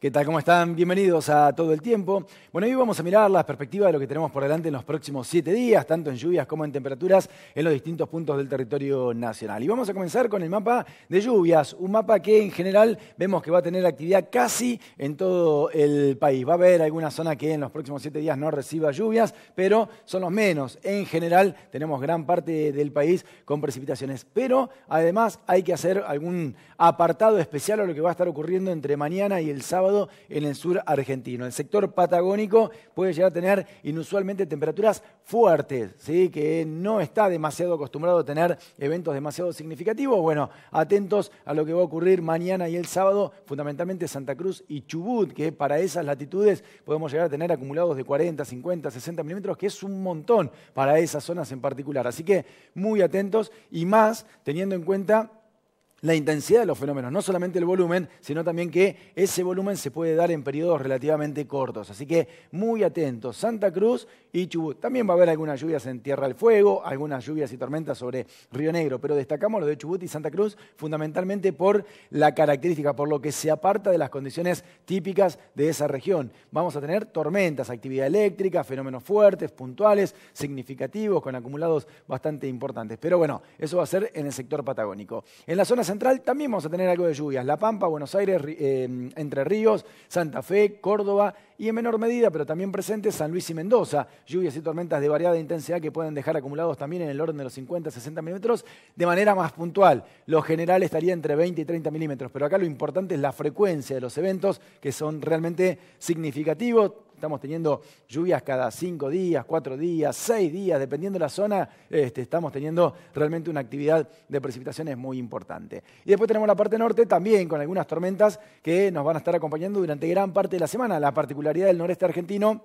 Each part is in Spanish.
¿Qué tal? ¿Cómo están? Bienvenidos a Todo el Tiempo. Bueno, hoy vamos a mirar las perspectivas de lo que tenemos por delante en los próximos siete días, tanto en lluvias como en temperaturas, en los distintos puntos del territorio nacional. Y vamos a comenzar con el mapa de lluvias, un mapa que en general vemos que va a tener actividad casi en todo el país. Va a haber alguna zona que en los próximos siete días no reciba lluvias, pero son los menos. En general tenemos gran parte del país con precipitaciones, pero además hay que hacer algún apartado especial a lo que va a estar ocurriendo entre mañana y el sábado en el sur argentino. El sector patagónico puede llegar a tener inusualmente temperaturas fuertes, ¿sí? que no está demasiado acostumbrado a tener eventos demasiado significativos. Bueno, atentos a lo que va a ocurrir mañana y el sábado, fundamentalmente Santa Cruz y Chubut, que para esas latitudes podemos llegar a tener acumulados de 40, 50, 60 milímetros, que es un montón para esas zonas en particular. Así que muy atentos y más teniendo en cuenta la intensidad de los fenómenos, no solamente el volumen, sino también que ese volumen se puede dar en periodos relativamente cortos. Así que muy atentos, Santa Cruz y Chubut. También va a haber algunas lluvias en Tierra del Fuego, algunas lluvias y tormentas sobre Río Negro, pero destacamos lo de Chubut y Santa Cruz fundamentalmente por la característica, por lo que se aparta de las condiciones típicas de esa región. Vamos a tener tormentas, actividad eléctrica, fenómenos fuertes, puntuales, significativos, con acumulados bastante importantes. Pero bueno, eso va a ser en el sector patagónico. En la zona central también vamos a tener algo de lluvias. La Pampa, Buenos Aires, eh, Entre Ríos, Santa Fe, Córdoba y en menor medida, pero también presente San Luis y Mendoza. Lluvias y tormentas de variada intensidad que pueden dejar acumulados también en el orden de los 50, 60 milímetros de manera más puntual. Lo general estaría entre 20 y 30 milímetros, pero acá lo importante es la frecuencia de los eventos que son realmente significativos estamos teniendo lluvias cada cinco días, cuatro días, seis días, dependiendo de la zona, este, estamos teniendo realmente una actividad de precipitaciones muy importante. Y después tenemos la parte norte también con algunas tormentas que nos van a estar acompañando durante gran parte de la semana. La particularidad del noreste argentino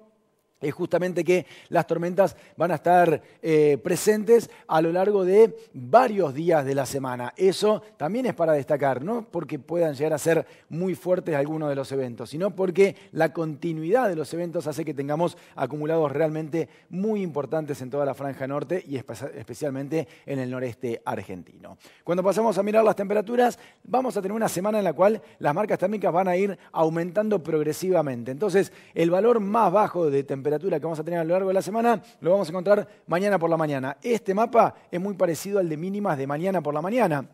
es justamente que las tormentas van a estar eh, presentes a lo largo de varios días de la semana. Eso también es para destacar, no porque puedan llegar a ser muy fuertes algunos de los eventos, sino porque la continuidad de los eventos hace que tengamos acumulados realmente muy importantes en toda la franja norte y especialmente en el noreste argentino. Cuando pasamos a mirar las temperaturas, vamos a tener una semana en la cual las marcas térmicas van a ir aumentando progresivamente. Entonces, el valor más bajo de temperatura que vamos a tener a lo largo de la semana, lo vamos a encontrar mañana por la mañana. Este mapa es muy parecido al de mínimas de mañana por la mañana.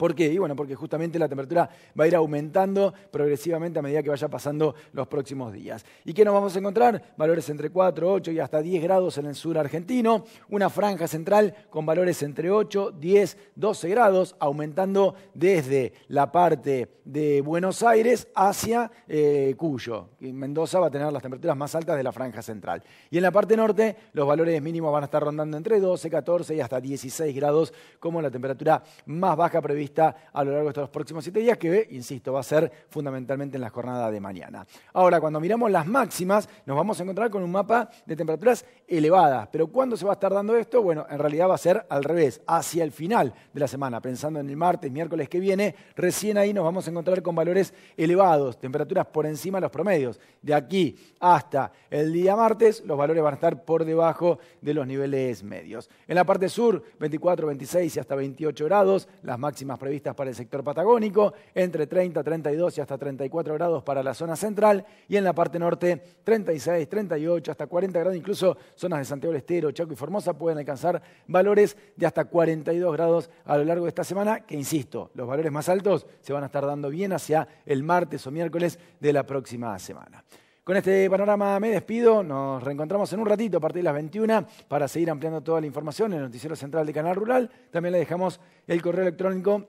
¿Por qué? Y bueno, porque justamente la temperatura va a ir aumentando progresivamente a medida que vaya pasando los próximos días. ¿Y qué nos vamos a encontrar? Valores entre 4, 8 y hasta 10 grados en el sur argentino, una franja central con valores entre 8, 10, 12 grados, aumentando desde la parte de Buenos Aires hacia eh, Cuyo. Mendoza va a tener las temperaturas más altas de la franja central. Y en la parte norte, los valores mínimos van a estar rondando entre 12, 14 y hasta 16 grados como la temperatura más baja prevista a lo largo de estos próximos siete días, que, insisto, va a ser fundamentalmente en la jornada de mañana. Ahora, cuando miramos las máximas, nos vamos a encontrar con un mapa de temperaturas elevadas. Pero ¿cuándo se va a estar dando esto? Bueno, en realidad va a ser al revés, hacia el final de la semana, pensando en el martes, miércoles que viene, recién ahí nos vamos a encontrar con valores elevados, temperaturas por encima de los promedios. De aquí hasta el día martes, los valores van a estar por debajo de los niveles medios. En la parte sur, 24, 26 y hasta 28 grados, las máximas previstas para el sector patagónico, entre 30, 32 y hasta 34 grados para la zona central y en la parte norte 36, 38, hasta 40 grados, incluso zonas de Santiago del Estero, Chaco y Formosa pueden alcanzar valores de hasta 42 grados a lo largo de esta semana, que insisto, los valores más altos se van a estar dando bien hacia el martes o miércoles de la próxima semana. Con este panorama me despido. Nos reencontramos en un ratito a partir de las 21 para seguir ampliando toda la información en el Noticiero Central de Canal Rural. También le dejamos el correo electrónico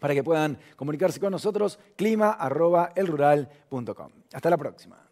para que puedan comunicarse con nosotros, clima.elrural.com. Hasta la próxima.